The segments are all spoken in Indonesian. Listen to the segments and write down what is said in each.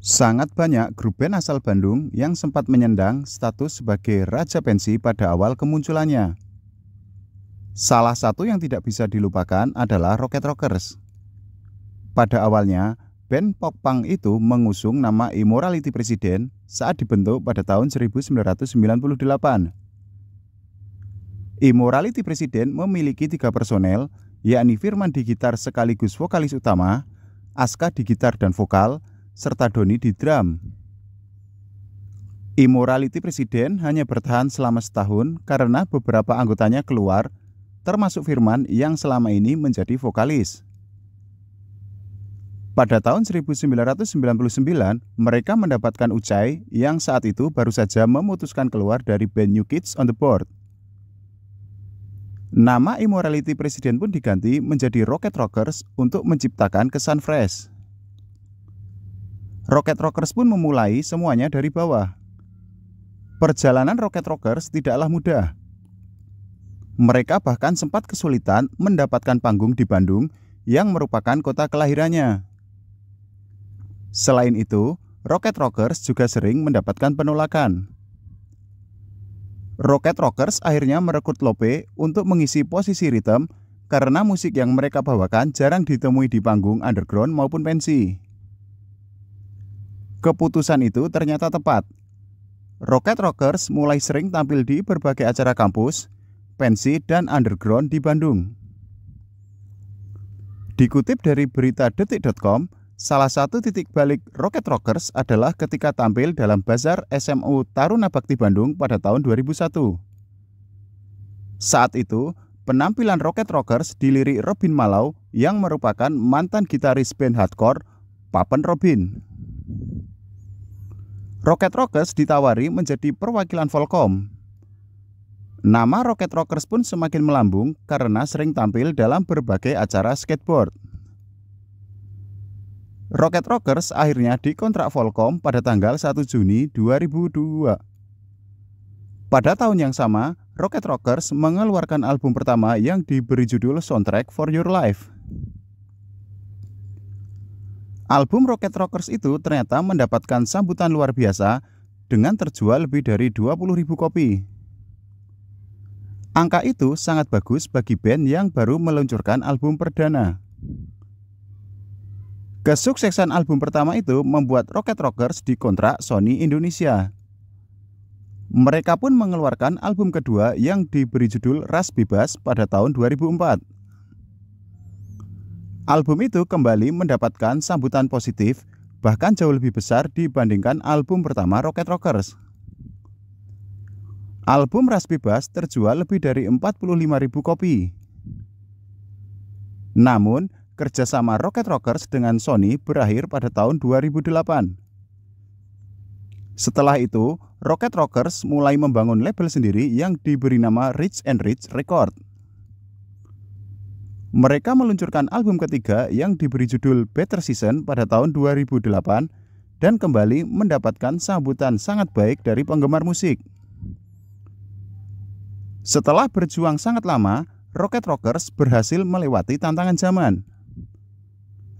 Sangat banyak grup band asal Bandung yang sempat menyendang status sebagai Raja Pensi pada awal kemunculannya. Salah satu yang tidak bisa dilupakan adalah Rocket Rockers. Pada awalnya, band pop punk itu mengusung nama Immorality Presiden saat dibentuk pada tahun 1998. Immorality Presiden memiliki tiga personel, yakni Firman di gitar sekaligus vokalis utama, Aska di gitar dan vokal, serta Doni di drum. Immorality Presiden hanya bertahan selama setahun karena beberapa anggotanya keluar, termasuk Firman yang selama ini menjadi vokalis. Pada tahun 1999, mereka mendapatkan Ucai yang saat itu baru saja memutuskan keluar dari band New Kids on the Board. Nama Immorality Presiden pun diganti menjadi Rocket Rockers untuk menciptakan kesan fresh. Rocket Rockers pun memulai semuanya dari bawah. Perjalanan Rocket Rockers tidaklah mudah. Mereka bahkan sempat kesulitan mendapatkan panggung di Bandung yang merupakan kota kelahirannya. Selain itu, Rocket Rockers juga sering mendapatkan penolakan. Rocket Rockers akhirnya merekrut Lope untuk mengisi posisi Ritem karena musik yang mereka bawakan jarang ditemui di panggung underground maupun pensi. Keputusan itu ternyata tepat. Rocket Rockers mulai sering tampil di berbagai acara kampus, pensi, dan underground di Bandung. Dikutip dari berita detik.com, salah satu titik balik Rocket Rockers adalah ketika tampil dalam bazar SMU Taruna Bakti Bandung pada tahun 2001. Saat itu, penampilan Rocket Rockers dilirik Robin Malau yang merupakan mantan gitaris band hardcore Papen Robin. Rocket Rockers ditawari menjadi perwakilan Volcom. Nama Rocket Rockers pun semakin melambung karena sering tampil dalam berbagai acara skateboard. Rocket Rockers akhirnya dikontrak Volcom pada tanggal 1 Juni 2002. Pada tahun yang sama, Rocket Rockers mengeluarkan album pertama yang diberi judul Soundtrack for Your Life. Album Rocket Rockers itu ternyata mendapatkan sambutan luar biasa dengan terjual lebih dari 20.000 kopi. Angka itu sangat bagus bagi band yang baru meluncurkan album perdana. Kesuksesan album pertama itu membuat Rocket Rockers dikontrak Sony Indonesia. Mereka pun mengeluarkan album kedua yang diberi judul Ras Bebas pada tahun 2004. Album itu kembali mendapatkan sambutan positif, bahkan jauh lebih besar dibandingkan album pertama Rocket Rockers. Album Ras Bebas terjual lebih dari 45.000 kopi. Namun, kerjasama Rocket Rockers dengan Sony berakhir pada tahun 2008. Setelah itu, Rocket Rockers mulai membangun label sendiri yang diberi nama Rich and Rich Record. Mereka meluncurkan album ketiga yang diberi judul Better Season pada tahun 2008 dan kembali mendapatkan sambutan sangat baik dari penggemar musik. Setelah berjuang sangat lama, Rocket Rockers berhasil melewati tantangan zaman.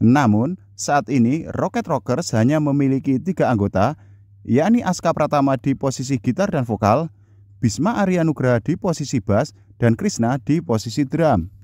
Namun, saat ini Rocket Rockers hanya memiliki tiga anggota, yakni Aska Pratama di posisi gitar dan vokal, Bisma Arya Aryanugraha di posisi bass, dan Krishna di posisi drum.